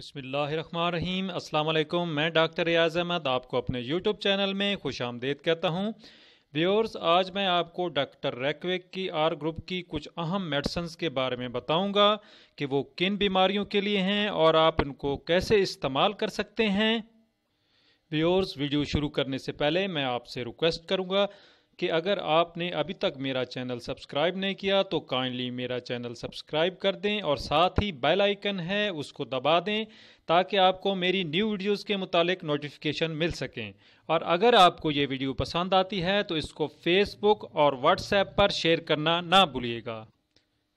बसमीम अल्लाम मैं डॉक्टर रियाज अहमद आपको अपने यूट्यूब चैनल में खुश आमदेद कहता हूँ व्योर्स आज मैं आपको डॉक्टर रेकवेक की आर ग्रुप की कुछ अहम मेडिसन के बारे में बताऊँगा कि वो किन बीमारियों के लिए हैं और आप इनको कैसे इस्तेमाल कर सकते हैं व्योर्स वीडियो शुरू करने से पहले मैं आपसे रिक्वेस्ट करूँगा कि अगर आपने अभी तक मेरा चैनल सब्सक्राइब नहीं किया तो काइंडली मेरा चैनल सब्सक्राइब कर दें और साथ ही बेल आइकन है उसको दबा दें ताकि आपको मेरी न्यू वीडियोस के मुतालिक नोटिफिकेशन मिल सकें और अगर आपको ये वीडियो पसंद आती है तो इसको फेसबुक और व्हाट्सएप पर शेयर करना ना भूलिएगा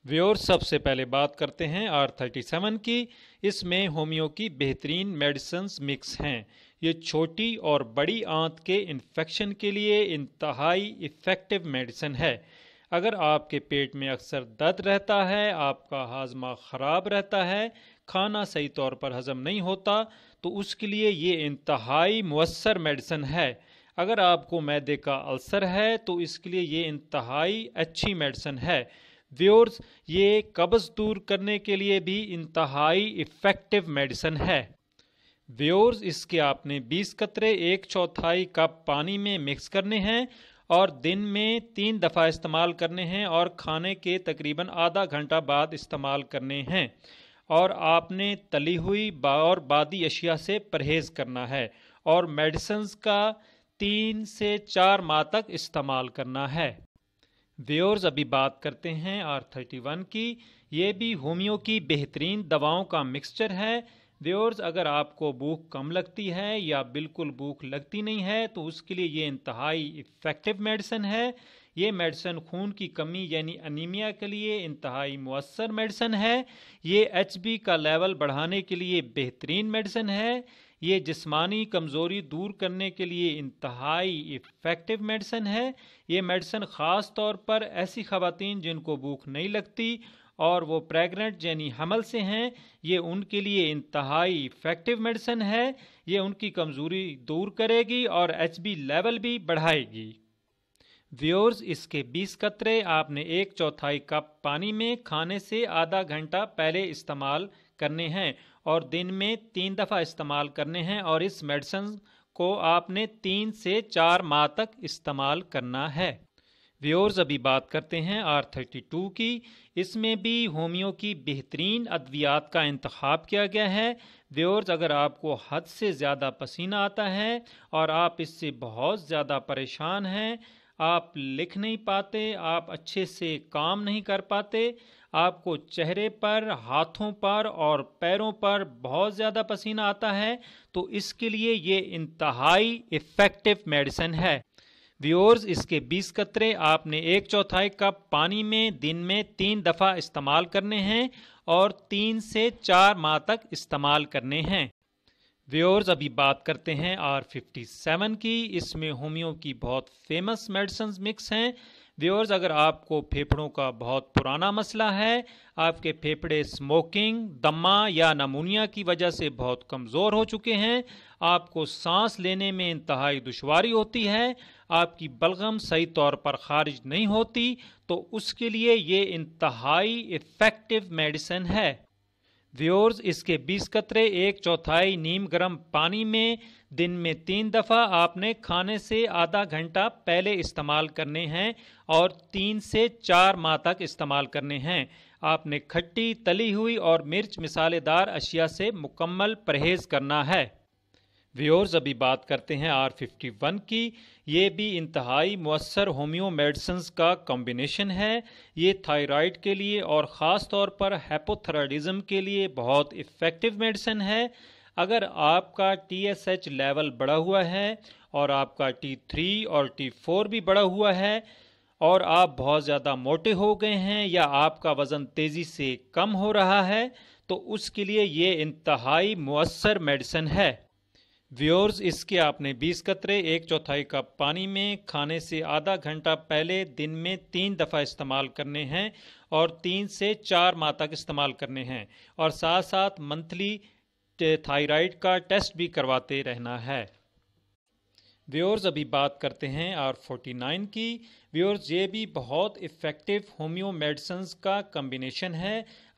व्योर सबसे पहले बात करते हैं आर थर्टी सेवन की इसमें होम्यो की बेहतरीन मेडिसन्स मिक्स हैं ये छोटी और बड़ी आंत के इन्फेक्शन के लिए इंतहाई इफ़ेक्टिव मेडिसिन है अगर आपके पेट में अक्सर दर्द रहता है आपका हाजमा ख़राब रहता है खाना सही तौर पर हजम नहीं होता तो उसके लिए ये इंतहाई मवसर मेडिसिन है अगर आपको मैदे का अल्सर है तो इसके लिए ये इंतहाई अच्छी मेडिसिन है व्योर्स ये कब्ज़ दूर करने के लिए भी इंतहाई इफ़ेक्टिव मेडिसिन है व्योर्स इसके आपने 20 कतरे एक चौथाई कप पानी में मिक्स करने हैं और दिन में तीन दफ़ा इस्तेमाल करने हैं और खाने के तकरीबन आधा घंटा बाद इस्तेमाल करने हैं और आपने तली हुई बा और बादी अशिया से परहेज़ करना है और मेडिसन्स का तीन से चार माह तक इस्तेमाल करना है व्योर्स अभी बात करते हैं आर थर्टी वन की ये भी होम्यो की बेहतरीन दवाओं का मिक्सचर है व्यवर्स अगर आपको भूख कम लगती है या बिल्कुल भूख लगती नहीं है तो उसके लिए ये इंतहाई इफ़ेक्टिव मेडिसन है ये मेडिसन खून की कमी यानी अनीमिया के लिए इंतहाई मवसर मेडिसन है ये एच का लेवल बढ़ाने के लिए बेहतरीन मेडिसन है ये जिस्मानी कमज़ोरी दूर करने के लिए इंतहाई इफ़ेक्टिव मेडिसन है ये मेडिसन ख़ास तौर पर ऐसी खातन जिनको भूख नहीं लगती और वो प्रेग्नेंट यानी हमल से हैं ये उनके लिए इंतहाई इफ़ेक्टिव मेडिसन है ये उनकी कमज़ोरी दूर करेगी और एच लेवल भी बढ़ाएगी व्योर्स इसके 20 कतरे आपने एक चौथाई कप पानी में खाने से आधा घंटा पहले इस्तेमाल करने हैं और दिन में तीन दफ़ा इस्तेमाल करने हैं और इस मेडिसन को आपने तीन से चार माह तक इस्तेमाल करना है व्योर्स अभी बात करते हैं आर थर्टी टू की इसमें भी होमियो की बेहतरीन अद्वियात का इंतखब किया गया है व्यवर्स अगर आपको हद से ज़्यादा पसीना आता है और आप इससे बहुत ज़्यादा परेशान हैं आप लिख नहीं पाते आप अच्छे से काम नहीं कर पाते आपको चेहरे पर हाथों पर और पैरों पर बहुत ज़्यादा पसीना आता है तो इसके लिए ये इंतहाई इफ़ेक्टिव मेडिसिन है व्यूअर्स इसके 20 कतरे आपने एक चौथाई कप पानी में दिन में तीन दफ़ा इस्तेमाल करने हैं और तीन से चार माह तक इस्तेमाल करने हैं व्यूअर्स अभी बात करते हैं आर सेवन की इसमें होम्यो की बहुत फेमस मेडिसन मिक्स हैं व्योर्स अगर आपको फेफड़ों का बहुत पुराना मसला है आपके फेफड़े स्मोकिंग दमा या नमूनिया की वजह से बहुत कमज़ोर हो चुके हैं आपको सांस लेने में इंतहाई दुशारी होती है आपकी बलगम सही तौर पर खारिज नहीं होती तो उसके लिए ये इंतहाई इफ़ेक्टिव मेडिसिन है व्योर्स इसके 20 कतरे एक चौथाई नीम गर्म पानी में दिन में तीन दफ़ा आपने खाने से आधा घंटा पहले इस्तेमाल करने हैं और तीन से चार माह तक इस्तेमाल करने हैं आपने खट्टी तली हुई और मिर्च मिसालेदार अशिया से मुकम्मल परहेज़ करना है व्यवर्स अभी बात करते हैं आर फिफ्टी वन की ये भी इंतहाई मवसर होम्यो मेडिसन का कॉम्बिनेशन है ये थायराइड के लिए और ख़ास तौर पर हैपोथराइडिज़म के लिए बहुत इफ़ेक्टिव मेडिसन है अगर आपका टी एस एच लेवल बढ़ा हुआ है और आपका टी थ्री और टी फोर भी बढ़ा हुआ है और आप बहुत ज़्यादा मोटे हो गए हैं या आपका वज़न तेज़ी से कम हो रहा है तो उसके लिए ये इंतहाई मवसर मेडिसन है व्योर्स इसके आपने 20 कतरे एक चौथाई कप पानी में खाने से आधा घंटा पहले दिन में तीन दफ़ा इस्तेमाल करने हैं और तीन से चार माह तक इस्तेमाल करने हैं और साथ साथ मंथली थायराइड का टेस्ट भी करवाते रहना है व्यवर्स अभी बात करते हैं आर फोर्टी नाइन की व्यवर्स ये भी बहुत इफ़ेक्टिव होम्यो मेडिसन्स का कम्बिनेशन है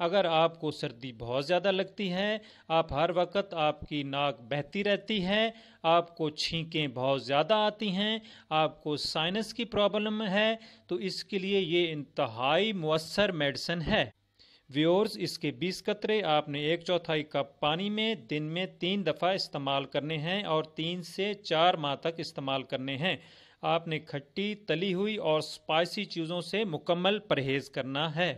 अगर आपको सर्दी बहुत ज़्यादा लगती है आप हर वक्त आपकी नाक बहती रहती है आपको छींकें बहुत ज़्यादा आती हैं आपको साइनस की प्रॉब्लम है तो इसके लिए ये इंतहाई मवसर मेडिसन है व्योर्स इसके 20 कतरे आपने एक चौथाई कप पानी में दिन में तीन दफ़ा इस्तेमाल करने हैं और तीन से चार माह तक इस्तेमाल करने हैं आपने खट्टी तली हुई और स्पाइसी चीज़ों से मुकम्मल परहेज़ करना है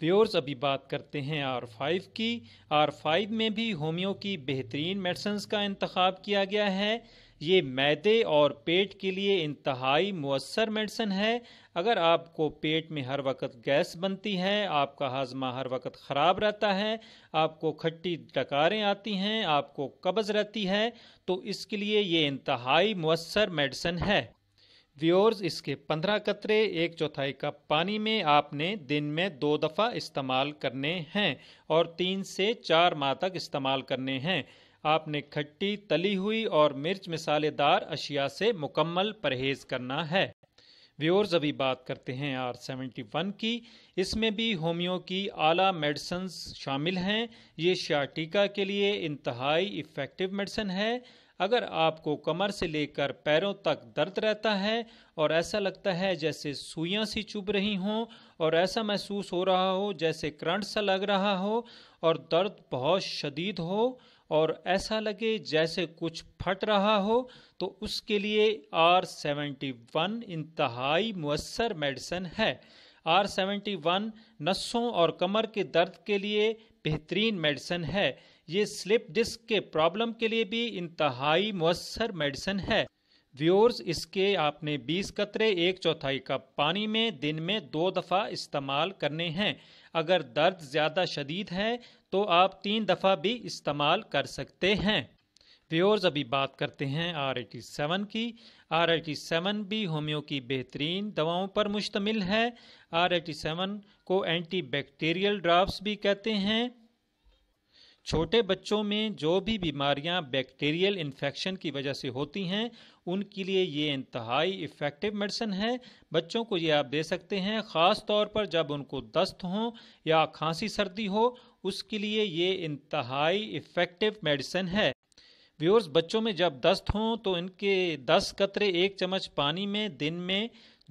व्योर्स अभी बात करते हैं आर फाइव की आर फाइव में भी होम्यो की बेहतरीन मेडिसन्स का इंतखब किया गया है ये मैदे और पेट के लिए इंतहाई मवसर मेडिसन है अगर आपको पेट में हर वक्त गैस बनती है आपका हाजमा हर वक्त ख़राब रहता है आपको खट्टी डकारें आती हैं आपको कब्ज़ रहती है तो इसके लिए ये इंतहाई मवसर मेडिसन है व्योर्स इसके पंद्रह कतरे एक चौथाई कप पानी में आपने दिन में दो दफ़ा इस्तेमाल करने हैं और तीन से चार माह तक इस्तेमाल करने हैं आपने खट्टी तली हुई और मिर्च मिसालेदार अशिया से मुकम्मल परहेज करना है व्योर्स अभी बात करते हैं आर सेवेंटी वन की इसमें भी होम्यो की आला मेडिसन शामिल हैं ये शाटिका के लिए इंतहाई इफ़ेक्टिव मेडिसन है अगर आपको कमर से लेकर पैरों तक दर्द रहता है और ऐसा लगता है जैसे सुइयां सी चुभ रही हों और ऐसा महसूस हो रहा हो जैसे करंट सा लग रहा हो और दर्द बहुत शदीद हो और ऐसा लगे जैसे कुछ फट रहा हो तो उसके लिए आर सेवेंटी वन इंतहाई मवसर मेडिसन है आर सेवेंटी वन नसों और कमर के दर्द के लिए बेहतरीन मेडिसन है ये स्लिप डिस्क के प्रॉब्लम के लिए भी इंतहाई मवसर मेडिसन है व्योर्स इसके आपने 20 कतरे एक चौथाई कप पानी में दिन में दो दफ़ा इस्तेमाल करने हैं अगर दर्द ज़्यादा शदीद है तो आप तीन दफ़ा भी इस्तेमाल कर सकते हैं व्योर्स अभी बात करते हैं आर एटी सेवन की आर एटी सेवन भी होम्यो की बेहतरीन दवाओं पर मुश्तमिल है आर एटी सेवन को एंटी बैक्टीरियल ड्राफ्ट भी कहते हैं छोटे बच्चों में जो भी बीमारियां बैक्टीरियल इन्फेक्शन की वजह से होती हैं उनके लिए ये इंतहाई इफ़ेक्टिव मेडिसन है बच्चों को ये आप दे सकते हैं ख़ास तौर पर जब उनको दस्त हो या खांसी सर्दी हो उसके लिए ये इंतहाई इफ़ेक्टिव मेडिसन है व्यूअर्स बच्चों में जब दस्त हों तो इनके दस कतरे एक चम्मच पानी में दिन में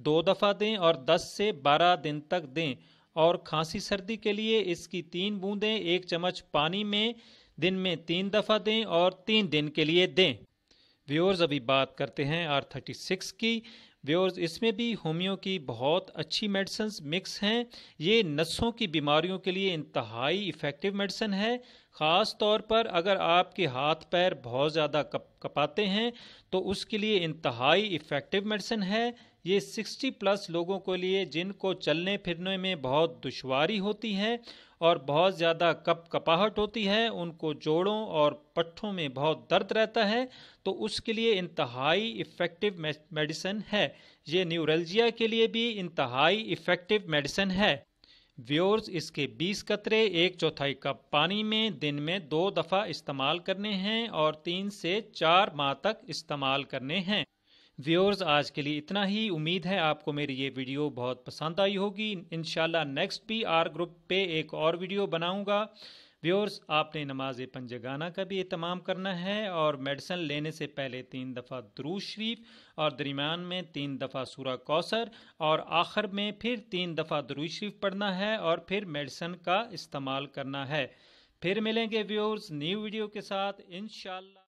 दो दफ़ा दें और दस से बारह दिन तक दें और खांसी सर्दी के लिए इसकी तीन बूंदें एक चम्मच पानी में दिन में तीन दफ़ा दें और तीन दिन के लिए दें व्यूअर्स अभी बात करते हैं आर थर्टी सिक्स की व्यूअर्स इसमें भी होम्यो की बहुत अच्छी मेडिसन्स मिक्स हैं ये नसों की बीमारियों के लिए इंतहाई इफ़ेक्टिव मेडिसन है ख़ास तौर पर अगर आपके हाथ पैर बहुत ज़्यादा कप कपाते हैं तो उसके लिए इंतहाई इफ़ेक्टिव मेडिसन है ये 60 प्लस लोगों के लिए जिनको चलने फिरने में बहुत दुश्वारी होती है और बहुत ज़्यादा कप कपाहट होती है उनको जोड़ों और पट्ठों में बहुत दर्द रहता है तो उसके लिए इंतहाई इफ़ेक्टिव मेडिसन है ये न्यूरलजिया के लिए भी इंतहाई इफ़ेक्टिव मेडिसन है व्योर्स इसके 20 कतरे एक चौथाई कप पानी में दिन में दो दफ़ा इस्तेमाल करने हैं और तीन से चार माह तक इस्तेमाल करने हैं व्यूअर्स आज के लिए इतना ही उम्मीद है आपको मेरी ये वीडियो बहुत पसंद आई होगी इनशाला नेक्स्ट भी आर ग्रुप पे एक और वीडियो बनाऊंगा व्यूअर्स आपने नमाज पंजगाना का भी एहतमाम करना है और मेडिसन लेने से पहले तीन दफ़ा दरूज शरीफ और दरमियान में तीन दफ़ा सूरा कौसर और आखिर में फिर तीन दफ़ा दरूज शरीफ पढ़ना है और फिर मेडिसन का इस्तेमाल करना है फिर मिलेंगे व्यूअर्स न्यू वीडियो के साथ इन